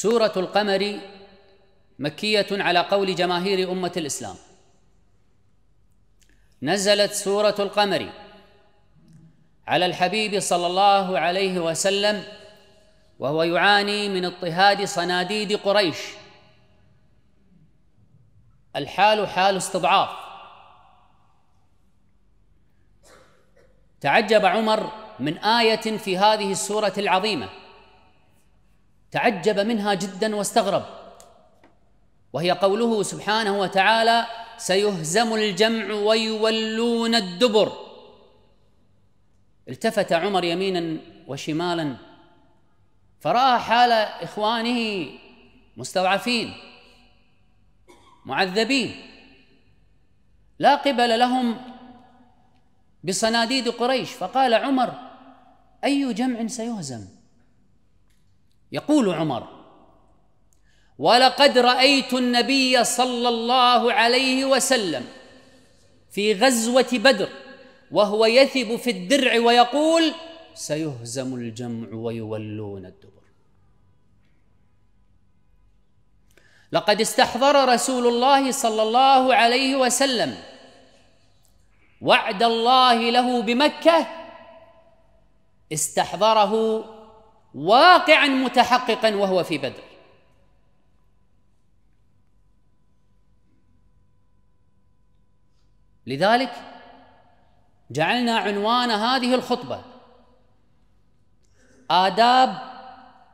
سورة القمر مكية على قول جماهير أمة الإسلام نزلت سورة القمر على الحبيب صلى الله عليه وسلم وهو يعاني من اضطهاد صناديد قريش الحال حال استضعاف تعجب عمر من آية في هذه السورة العظيمة تعجب منها جدا واستغرب وهي قوله سبحانه وتعالى سيهزم الجمع ويولون الدبر التفت عمر يمينا وشمالا فراى حال اخوانه مستضعفين معذبين لا قبل لهم بصناديد قريش فقال عمر اي جمع سيهزم يقول عمر ولقد رايت النبي صلى الله عليه وسلم في غزوه بدر وهو يثب في الدرع ويقول سيهزم الجمع ويولون الدبر لقد استحضر رسول الله صلى الله عليه وسلم وعد الله له بمكه استحضره واقعا متحققا وهو في بدر لذلك جعلنا عنوان هذه الخطبه آداب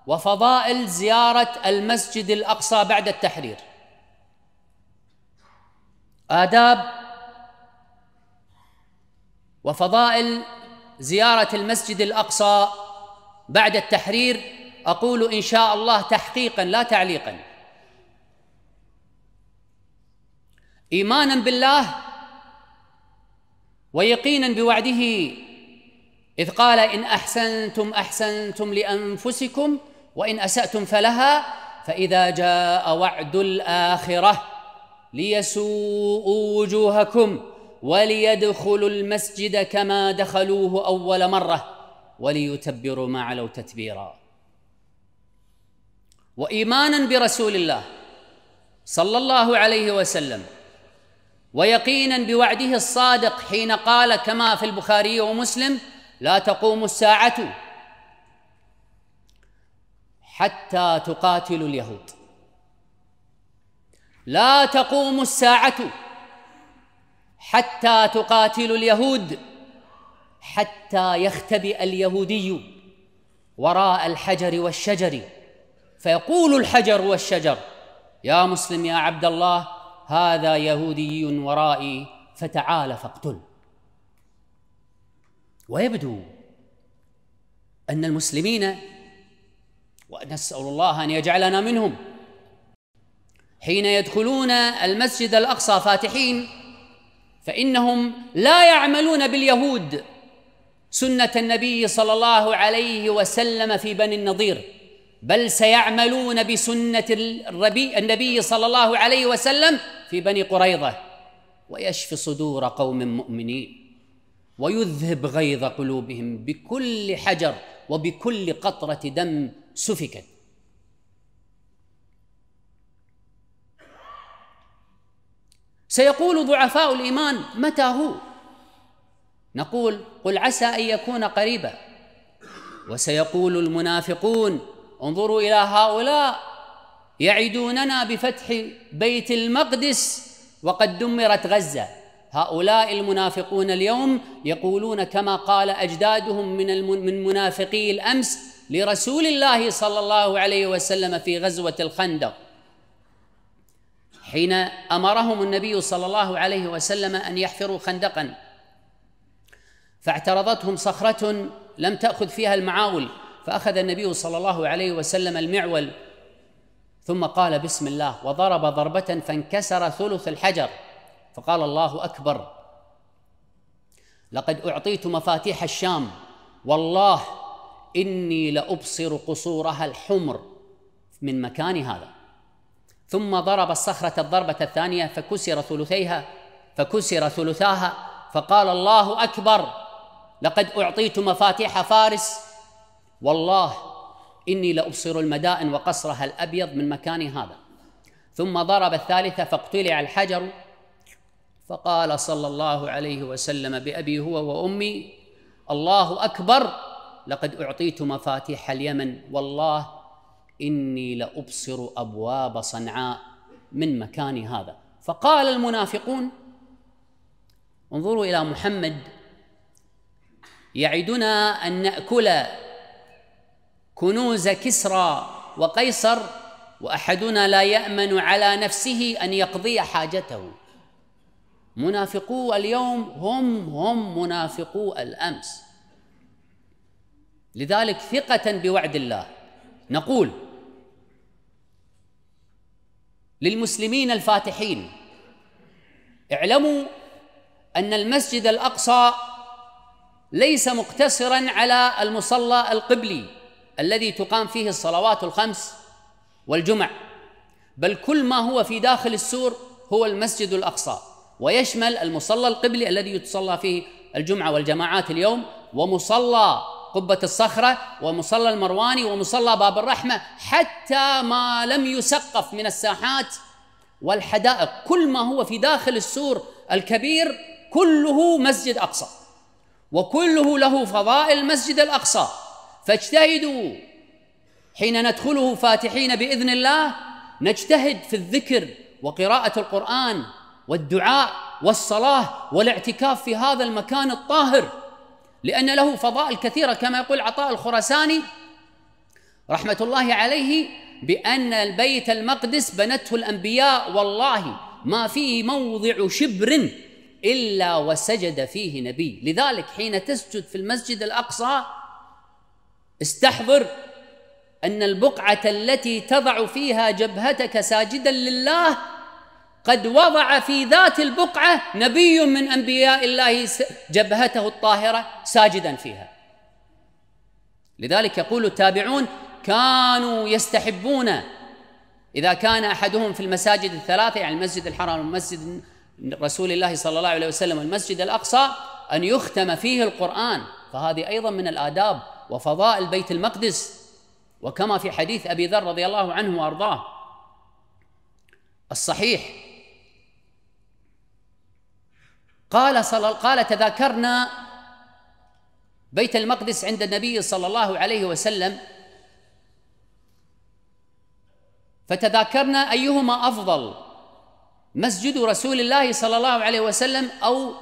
وفضائل زيارة المسجد الأقصى بعد التحرير آداب وفضائل زيارة المسجد الأقصى بعد التحرير اقول ان شاء الله تحقيقا لا تعليقا ايمانا بالله ويقينا بوعده اذ قال ان احسنتم احسنتم لانفسكم وان اساتم فلها فاذا جاء وعد الاخره ليسوءوا وجوهكم وليدخلوا المسجد كما دخلوه اول مره وليتبروا ما علوا تتبيرا وايمانا برسول الله صلى الله عليه وسلم ويقينا بوعده الصادق حين قال كما في البخاري ومسلم لا تقوم الساعه حتى تقاتل اليهود لا تقوم الساعه حتى تقاتل اليهود حتى يختبئ اليهودي وراء الحجر والشجر فيقول الحجر والشجر يا مسلم يا عبد الله هذا يهودي ورائي فتعال فاقتل ويبدو ان المسلمين ونسال الله ان يجعلنا منهم حين يدخلون المسجد الاقصى فاتحين فانهم لا يعملون باليهود سنه النبي صلى الله عليه وسلم في بني النضير بل سيعملون بسنه النبي صلى الله عليه وسلم في بني قريظه ويشفي صدور قوم مؤمنين ويذهب غيظ قلوبهم بكل حجر وبكل قطره دم سفكت سيقول ضعفاء الايمان متى هو نقول قل عسى ان يكون قريبا وسيقول المنافقون انظروا الى هؤلاء يعدوننا بفتح بيت المقدس وقد دمرت غزه هؤلاء المنافقون اليوم يقولون كما قال اجدادهم من من منافقي الامس لرسول الله صلى الله عليه وسلم في غزوه الخندق حين امرهم النبي صلى الله عليه وسلم ان يحفروا خندقا فاعترضتهم صخرة لم تأخذ فيها المعاول فأخذ النبي صلى الله عليه وسلم المعول ثم قال بسم الله وضرب ضربة فانكسر ثلث الحجر فقال الله أكبر لقد أعطيت مفاتيح الشام والله إني لأبصر قصورها الحمر من مكان هذا ثم ضرب الصخرة الضربة الثانية فكسر ثلثيها فكسر ثلثاها فقال الله أكبر لقد أعطيت مفاتيح فارس والله إني لأبصر المدائن وقصرها الأبيض من مكان هذا ثم ضرب الثالثة فاقتلع الحجر فقال صلى الله عليه وسلم بأبي هو وأمي الله أكبر لقد أعطيت مفاتيح اليمن والله إني لأبصر أبواب صنعاء من مكان هذا فقال المنافقون انظروا إلى محمد يعدنا ان ناكل كنوز كسرى وقيصر واحدنا لا يامن على نفسه ان يقضي حاجته منافقو اليوم هم هم منافقو الامس لذلك ثقه بوعد الله نقول للمسلمين الفاتحين اعلموا ان المسجد الاقصى ليس مقتصرا على المصلى القبلي الذي تقام فيه الصلوات الخمس والجمع بل كل ما هو في داخل السور هو المسجد الاقصى ويشمل المصلى القبلي الذي يتصلى فيه الجمعه والجماعات اليوم ومصلى قبه الصخره ومصلى المرواني ومصلى باب الرحمه حتى ما لم يسقف من الساحات والحدائق كل ما هو في داخل السور الكبير كله مسجد اقصى وكله له فضائل المسجد الأقصى فاجتهدوا حين ندخله فاتحين بإذن الله نجتهد في الذكر وقراءة القرآن والدعاء والصلاة والاعتكاف في هذا المكان الطاهر لأن له فضائل كثيرة كما يقول عطاء الخرساني رحمة الله عليه بأن البيت المقدس بنته الأنبياء والله ما فيه موضع شبر إلا وسجد فيه نبي لذلك حين تسجد في المسجد الأقصى استحضر أن البقعة التي تضع فيها جبهتك ساجدا لله قد وضع في ذات البقعة نبي من أنبياء الله جبهته الطاهرة ساجدا فيها لذلك يقول التابعون كانوا يستحبون إذا كان أحدهم في المساجد الثلاثة يعني المسجد الحرام والمسجد رسول الله صلى الله عليه وسلم المسجد الاقصى ان يختم فيه القران فهذه ايضا من الاداب وفضائل بيت المقدس وكما في حديث ابي ذر رضي الله عنه وارضاه الصحيح قال صلى قال تذاكرنا بيت المقدس عند النبي صلى الله عليه وسلم فتذاكرنا ايهما افضل مسجد رسول الله صلى الله عليه وسلم او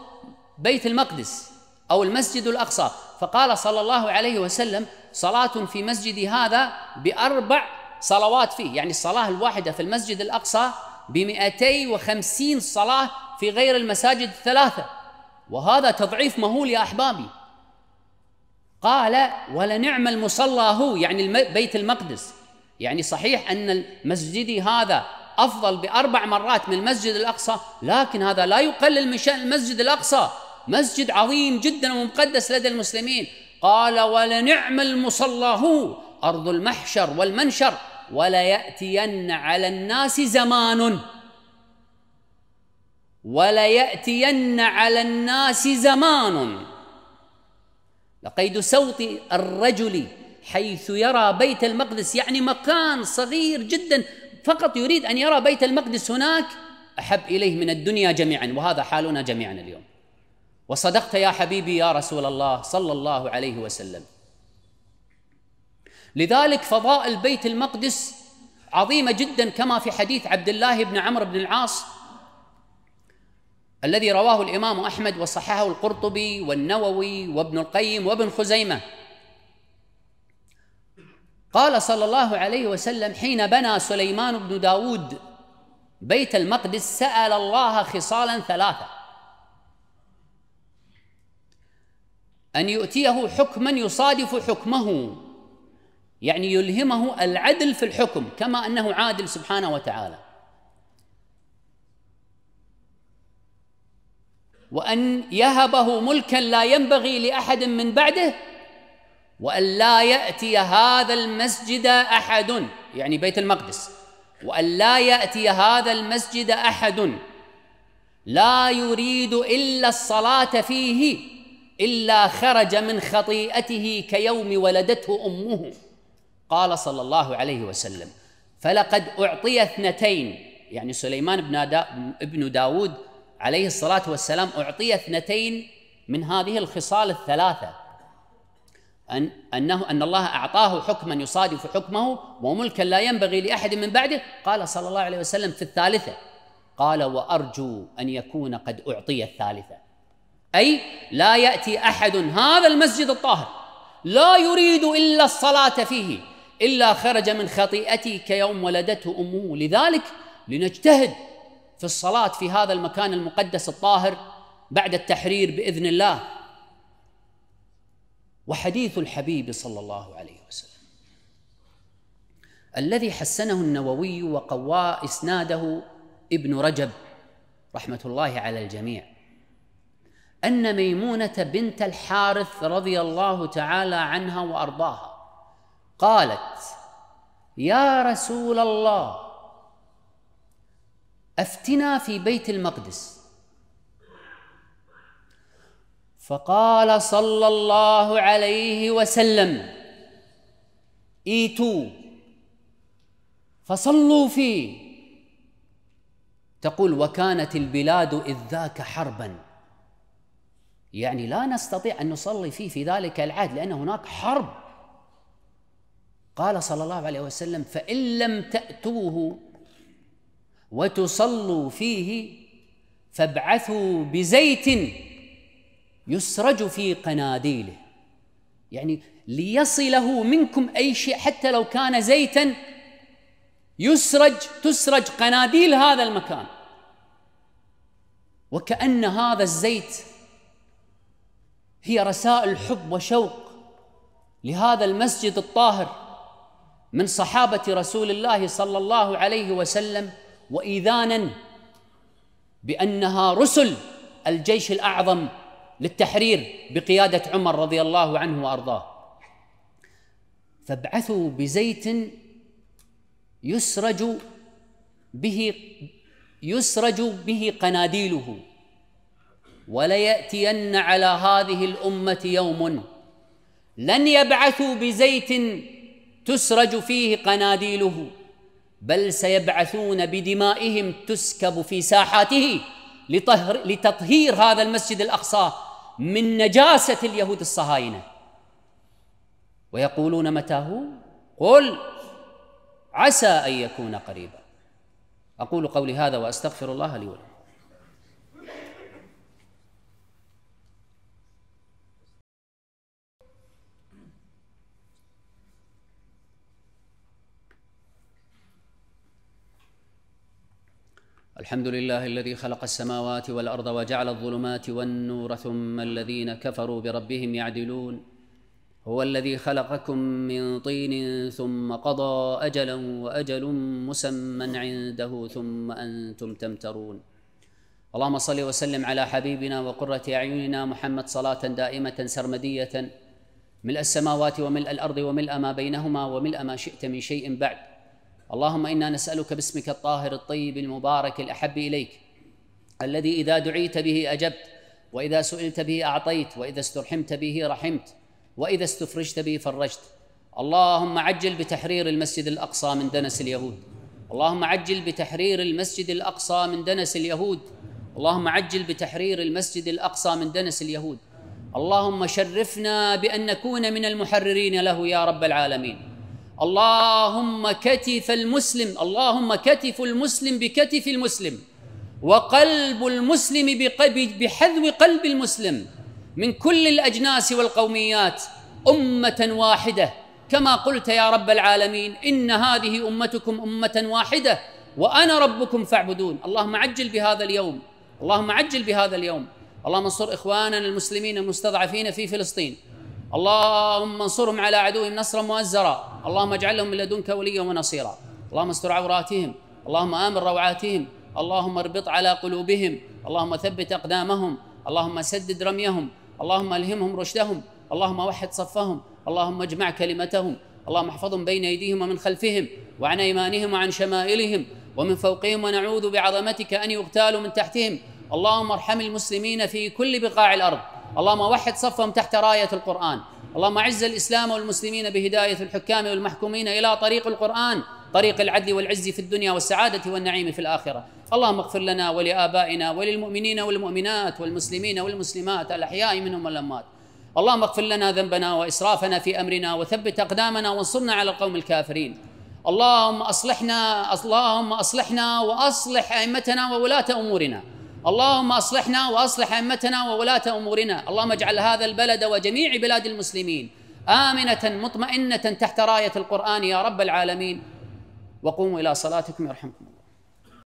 بيت المقدس او المسجد الاقصى فقال صلى الله عليه وسلم صلاه في مسجدي هذا باربع صلوات فيه يعني الصلاه الواحده في المسجد الاقصى ب 250 صلاه في غير المساجد الثلاثه وهذا تضعيف مهول يا احبابي قال ولنعم المصلى هو يعني بيت المقدس يعني صحيح ان مسجدي هذا أفضل بأربع مرات من المسجد الأقصى لكن هذا لا يقلل من شأن المسجد الأقصى مسجد عظيم جدا ومقدس لدى المسلمين قال ولنعم المصلى هو أرض المحشر والمنشر وليأتين على الناس زمان وليأتين على الناس زمان لقيد صوت الرجل حيث يرى بيت المقدس يعني مكان صغير جدا فقط يريد ان يرى بيت المقدس هناك احب اليه من الدنيا جميعا وهذا حالنا جميعا اليوم وصدقت يا حبيبي يا رسول الله صلى الله عليه وسلم لذلك فضائل بيت المقدس عظيمه جدا كما في حديث عبد الله بن عمرو بن العاص الذي رواه الامام احمد وصححه القرطبي والنووي وابن القيم وابن خزيمه قال صلى الله عليه وسلم حين بنى سليمان بن داود بيت المقدس سأل الله خصالا ثلاثة أن يؤتيه حكما يصادف حكمه يعني يلهمه العدل في الحكم كما أنه عادل سبحانه وتعالى وأن يهبه ملكا لا ينبغي لأحد من بعده وأن لا يأتي هذا المسجد أحد يعني بيت المقدس وأن لا يأتي هذا المسجد أحد لا يريد إلا الصلاة فيه إلا خرج من خطيئته كيوم ولدته أمه قال صلى الله عليه وسلم فلقد أعطي اثنتين يعني سليمان بن, دا بن داود عليه الصلاة والسلام أعطي اثنتين من هذه الخصال الثلاثة أن أنه أن الله أعطاه حكما يصادف حكمه وملكا لا ينبغي لأحد من بعده قال صلى الله عليه وسلم في الثالثة قال وأرجو أن يكون قد أعطي الثالثة أي لا يأتي أحد هذا المسجد الطاهر لا يريد إلا الصلاة فيه إلا خرج من خطيئته كيوم ولدته أمه لذلك لنجتهد في الصلاة في هذا المكان المقدس الطاهر بعد التحرير بإذن الله وحديث الحبيب صلى الله عليه وسلم الذي حسنه النووي وقوى اسناده ابن رجب رحمه الله على الجميع ان ميمونه بنت الحارث رضي الله تعالى عنها وارضاها قالت يا رسول الله افتنا في بيت المقدس فقال صلى الله عليه وسلم ايتوا فصلوا فيه تقول وكانت البلاد اذ ذاك حربا يعني لا نستطيع ان نصلي فيه في ذلك العهد لان هناك حرب قال صلى الله عليه وسلم فان لم تاتوه وتصلوا فيه فابعثوا بزيت يسرج في قناديله يعني ليصله منكم أي شيء حتى لو كان زيتا يسرج تسرج قناديل هذا المكان وكأن هذا الزيت هي رسائل حب وشوق لهذا المسجد الطاهر من صحابة رسول الله صلى الله عليه وسلم وإيذانا بأنها رسل الجيش الأعظم للتحرير بقيادة عمر رضي الله عنه وأرضاه فابعثوا بزيت يسرج به يسرج به قناديله ولياتين على هذه الامه يوم لن يبعثوا بزيت تسرج فيه قناديله بل سيبعثون بدمائهم تسكب في ساحاته لطهر لتطهير هذا المسجد الاقصى من نجاسة اليهود الصهاينة ويقولون متى هو قل عسى أن يكون قريبا أقول قولي هذا وأستغفر الله لي ولكم الحمد لله الذي خلق السماوات والارض وجعل الظلمات والنور ثم الذين كفروا بربهم يعدلون هو الذي خلقكم من طين ثم قضى اجلا واجل مسمى عنده ثم انتم تمترون اللهم صل وسلم على حبيبنا وقره اعيننا محمد صلاه دائمه سرمديه ملء السماوات وملء الارض وملء ما بينهما وملء ما شئت من شيء بعد اللهم انا نسالك باسمك الطاهر الطيب المبارك الاحب اليك الذي اذا دعيت به اجبت واذا سئلت به اعطيت واذا استرحمت به رحمت واذا استفرجت به فرجت اللهم عجل بتحرير المسجد الاقصى من دنس اليهود اللهم عجل بتحرير المسجد الاقصى من دنس اليهود اللهم عجل بتحرير المسجد الاقصى من دنس اليهود اللهم شرفنا بان نكون من المحررين له يا رب العالمين اللهم كتف المسلم اللهم كتف المسلم بكتف المسلم وقلب المسلم بحذو قلب المسلم من كل الاجناس والقوميات امه واحده كما قلت يا رب العالمين ان هذه امتكم امه واحده وانا ربكم فاعبدون اللهم عجل بهذا اليوم اللهم عجل بهذا اليوم اللهم انصر اخواننا المسلمين المستضعفين في فلسطين اللهم انصرهم على عدوهم نصرا مؤزرا اللهم اجعل لهم من لدنك وليا ونصيرا اللهم استر عوراتهم اللهم امن روعاتهم اللهم اربط على قلوبهم اللهم ثبت اقدامهم اللهم سدد رميهم اللهم الهمهم رشدهم اللهم وحد صفهم اللهم اجمع كلمتهم اللهم احفظهم بين ايديهم ومن خلفهم وعن ايمانهم وعن شمائلهم ومن فوقهم ونعوذ بعظمتك ان يغتالوا من تحتهم اللهم ارحم المسلمين في كل بقاع الارض اللهم وحد صفهم تحت راية القرآن اللهم أعز الإسلام والمسلمين بهداية الحكام والمحكومين إلى طريق القرآن طريق العدل والعز في الدنيا والسعادة والنعيم في الآخرة اللهم اغفر لنا ولآبائنا وللمؤمنين والمؤمنات والمسلمين والمسلمات الأحياء منهم والأموات اللهم اغفر لنا ذنبنا وإسرافنا في أمرنا وثبت أقدامنا وانصرنا على القوم الكافرين اللهم أصلحنا اللهم أصلحنا وأصلح أئمتنا وولاة أمورنا اللهم اصلحنا واصلح ائمتنا وولاه امورنا اللهم اجعل هذا البلد وجميع بلاد المسلمين امنه مطمئنه تحت رايه القران يا رب العالمين وقوموا الى صلاتكم يرحمكم الله